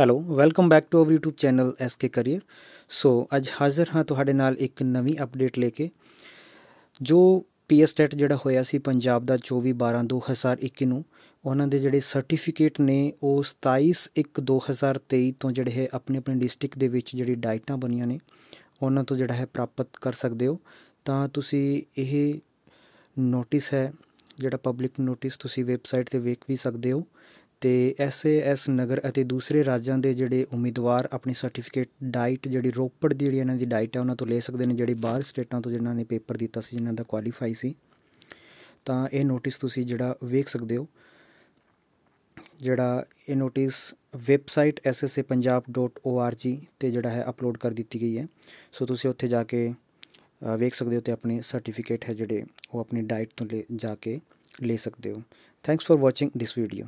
hello welcome back to our YouTube channel SK career so ਅੱਜ ਹਾਜ਼ਰ ਹਾਂ ਤੁਹਾਡੇ ਨਾਲ ਇੱਕ ਨਵੀਂ ਅਪਡੇਟ ਲੈ ਕੇ ਜੋ ਪੀਐਸ ਟੈਟ ਜਿਹੜਾ ਹੋਇਆ ਸੀ ਪੰਜਾਬ ਦਾ 24 12 2021 ਨੂੰ ਉਹਨਾਂ ਦੇ ਜਿਹੜੇ ਸਰਟੀਫਿਕੇਟ ਨੇ ਉਹ 27 1 2023 ਤੋਂ ਜਿਹੜੇ ਹੈ ਆਪਣੇ ਆਪਣੇ ਡਿਸਟ੍ਰਿਕਟ ਦੇ ਵਿੱਚ ਜਿਹੜੀ ਡਾਈਟਾਂ ਬਣੀਆਂ ਨੇ ਉਹਨਾਂ ਤੋਂ ਜਿਹੜਾ ਹੈ ਪ੍ਰਾਪਤ ਕਰ ਸਕਦੇ ਹੋ ਤਾਂ ਤੁਸੀਂ ਇਹ ਨੋਟਿਸ ਹੈ ਜਿਹੜਾ ਪਬਲਿਕ ਨੋਟਿਸ ਤੁਸੀਂ ਵੈਬਸਾਈਟ ਤੇ ਵੇਖ ਵੀ ਸਕਦੇ ਹੋ ਤੇ ਐਸ ਐਸ ਨਗਰ ਅਤੇ ਦੂਸਰੇ ਰਾਜਾਂ ਦੇ ਜਿਹੜੇ ਉਮੀਦਵਾਰ ਆਪਣੀ ਸਰਟੀਫਿਕੇਟ ਡਾਈਟ ਜਿਹੜੀ ਰੋਪੜ ਦੀ ਜਿਹੜੀ ਇਹਨਾਂ ਦੀ ਡਾਈਟ ਹੈ ਉਹਨਾਂ ਤੋਂ ਲੈ ਸਕਦੇ ਨੇ ਜਿਹੜੇ ਬਾਹਰ ਸਟੇਟਾਂ ਤੋਂ ਜਿਨ੍ਹਾਂ ਨੇ ਪੇਪਰ ਦਿੱਤਾ ਸੀ ਜਿਨ੍ਹਾਂ ਦਾ ਕੁਆਲੀਫਾਈ ਸੀ ਤਾਂ ਇਹ ਨੋਟਿਸ ਤੁਸੀਂ ਜਿਹੜਾ ਵੇਖ ਸਕਦੇ ਹੋ ਜਿਹੜਾ ਇਹ ਨੋਟਿਸ ਵੈਬਸਾਈਟ ssapunjab.org ਤੇ ਜਿਹੜਾ ਹੈ ਅਪਲੋਡ ਕਰ ਦਿੱਤੀ ਗਈ ਹੈ ਸੋ ਤੁਸੀਂ ਉੱਥੇ ਜਾ ਕੇ ਵੇਖ ਸਕਦੇ ਹੋ ਤੇ ਆਪਣੀ ਸਰਟੀਫਿਕੇਟ ਹੈ ਜਿਹੜੇ ਉਹ ਆਪਣੀ ਡਾਈਟ ਤੋਂ ਲੈ ਜਾ ਕੇ ਲੈ ਸਕਦੇ ਹੋ thanks for watching this video